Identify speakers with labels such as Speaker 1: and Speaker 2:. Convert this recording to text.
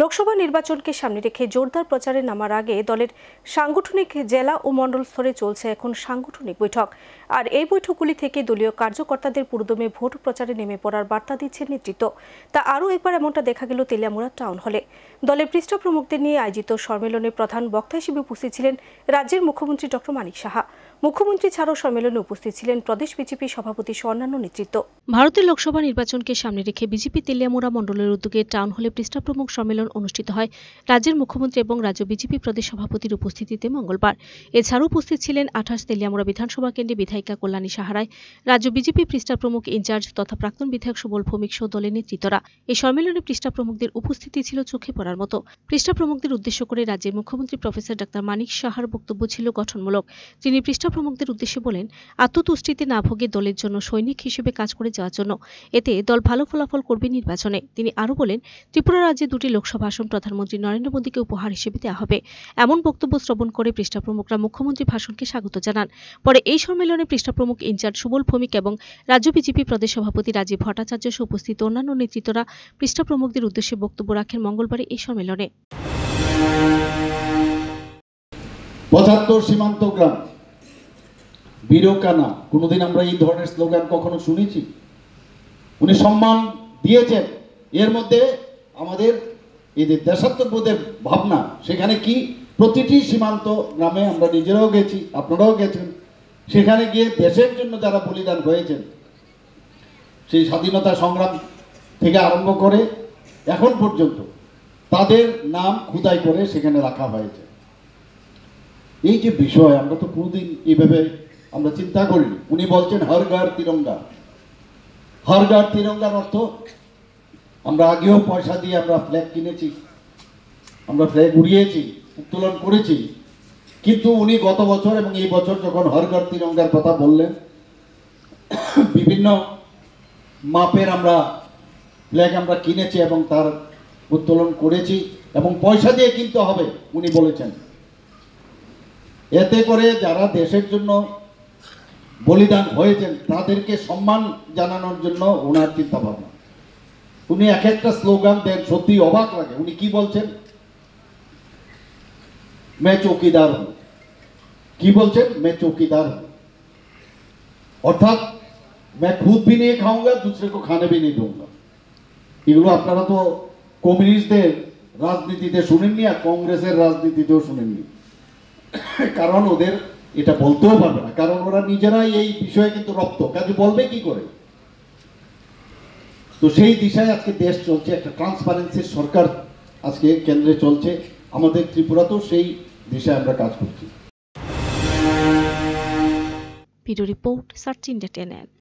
Speaker 1: লোকসভা নির্বাচনকে সামনে রেখে জোরদার প্রচারে নামার আগে দলের সাংগঠনিক জেলা ও মণ্ডল স্তরে চলছে এখন সাংগঠনিক বৈঠক আর এই বৈঠকগুলি থেকে দলীয় কার্যকর্তাদের পুরোদমে ভোট প্রচারে নেমে পড়ার বার্তা দিচ্ছে নেতৃত্ব তা আরও একবার এমনটা দেখা গেল তেলিয়ামুড়া টাউন হলে দলের পৃষ্ঠপ্রমুখদের নিয়ে আয়োজিত সম্মেলনে প্রধান বক্তা হিসেবে উপস্থিত ছিলেন রাজ্যের মুখ্যমন্ত্রী ডক্টর মানিক সাহা মুখ্যমন্ত্রী ছাড়াও সম্মেলনে উপস্থিত ছিলেন প্রদেশ বিজেপি সভাপতি সহ অন্যান্য নেতৃত্ব ভারতের লোকসভা নির্বাচনকে সামনে রেখে বিজেপি তেলিয়ামুড়া মণ্ডলের উদ্যোগে টাউন হলে পৃষ্ঠপ্রমুখ সম্মেলন সম্মেলন অনুষ্ঠিত হয় রাজ্যের মুখ্যমন্ত্রী এবং রাজ্য বিজেপি প্রদেশ সভাপতির উপস্থিতিতে মঙ্গলবার এছাড়াও উপস্থিত ছিলেন আঠাশ তেলিয়ামুড়া বিধানসভা কেন্দ্রে বিধায়িকা কল্যাণী সাহারায় রাজ্য বিজেপি পৃষ্ঠা প্রমুখ ইনচার্জ তথা প্রাক্তন বিধায়ক সুবল ভৌমিক সহ দলের নেতৃত্বরা এই সম্মেলনে পৃষ্ঠা প্রমুখদের উপস্থিতি ছিল চোখে পড়ার মতো পৃষ্ঠা প্রমুখদের উদ্দেশ্য করে রাজ্যের মুখ্যমন্ত্রী প্রফেসর ডাক্তার মানিক সাহার বক্তব্য ছিল গঠনমূলক তিনি পৃষ্ঠা প্রমুখদের উদ্দেশ্যে বলেন আত্মতুষ্টিতে না ভোগে দলের জন্য সৈনিক হিসেবে কাজ করে যাওয়ার জন্য এতে দল ভালো ফলাফল করবে নির্বাচনে তিনি আরও বলেন ত্রিপুরা রাজ্যে দুটি লোকসভা লোকসভা আসন প্রধানমন্ত্রী নরেন্দ্র মোদীকে উপহার হিসেবে দেওয়া হবে এমন বক্তব্য শ্রবণ করে পৃষ্ঠা প্রমুখরা মুখ্যমন্ত্রী ভাষণকে স্বাগত জানান পরে এই সম্মেলনে পৃষ্ঠা প্রমুখ ইনচার্জ সুবল ভৌমিক এবং রাজ্য বিজেপি প্রদেশ সভাপতি রাজীব ভট্টাচার্য সহ উপস্থিত অন্যান্য নেতৃত্বরা পৃষ্ঠা প্রমুখদের উদ্দেশ্যে বক্তব্য রাখেন মঙ্গলবারে এই সম্মেলনে
Speaker 2: বীরকানা কোনোদিন আমরা এই ধরনের স্লোগান কখনো শুনেছি উনি সম্মান দিয়েছেন এর মধ্যে আমাদের এই যে দেশাত্মবোধের ভাবনা সেখানে কি প্রতিটি সীমান্ত গ্রামে আমরা নিজেরাও গেছি আপনারাও গেছেন সেখানে গিয়ে দেশের জন্য যারা বলিদান হয়েছেন সেই স্বাধীনতা সংগ্রাম থেকে আরম্ভ করে এখন পর্যন্ত তাদের নাম খুদাই করে সেখানে রাখা হয়েছে এই যে বিষয় আমরা তো কোনোদিন এইভাবে আমরা চিন্তা করিনি উনি বলছেন হর গার তিরঙ্গা হর গার তিরঙ্গার অর্থ আমরা আগেও পয়সা দিয়ে আমরা ফ্ল্যাগ কিনেছি আমরা ফ্ল্যাগ উড়িয়েছি উত্তোলন করেছি কিন্তু উনি গত বছর এবং এই বছর যখন হরঘর তিরঙ্গার কথা বললেন বিভিন্ন মাপের আমরা ফ্ল্যাগ আমরা কিনেছি এবং তার উত্তোলন করেছি এবং পয়সা দিয়ে কিনতে হবে উনি বলেছেন এতে করে যারা দেশের জন্য বলিদান হয়েছেন তাদেরকে সম্মান জানানোর জন্য ওনার চিন্তাভাবনা উনি এক একটা স্লোগান দেন সত্যি অবাক লাগে উনি কি বলছেন মে চৌকিদার কি বলছেন মে চৌকিদার অর্থাৎ মে খুদ भी নিয়ে খাওয়া दूसरे কো খানে भी नहीं এগুলো আপনারা তো কমিউনিস্টদের রাজনীতিতে শুনেননি আর কংগ্রেসের রাজনীতিতেও শুনেননি কারণ ওদের এটা বলতেও পারবে না কারণ ওরা নিজেরাই এই বিষয়ে কিন্তু রক্ত কাজে বলবে কি করে তো সেই দিশায় আজকে দেশ চলছে একটা ট্রান্সপারেন্সির সরকার আজকে কেন্দ্রে চলছে আমাদের ত্রিপুরাতেও সেই দিশায় আমরা কাজ করছি
Speaker 1: ভিডিও রিপোর্ট সার্চ ইন্ডিয়া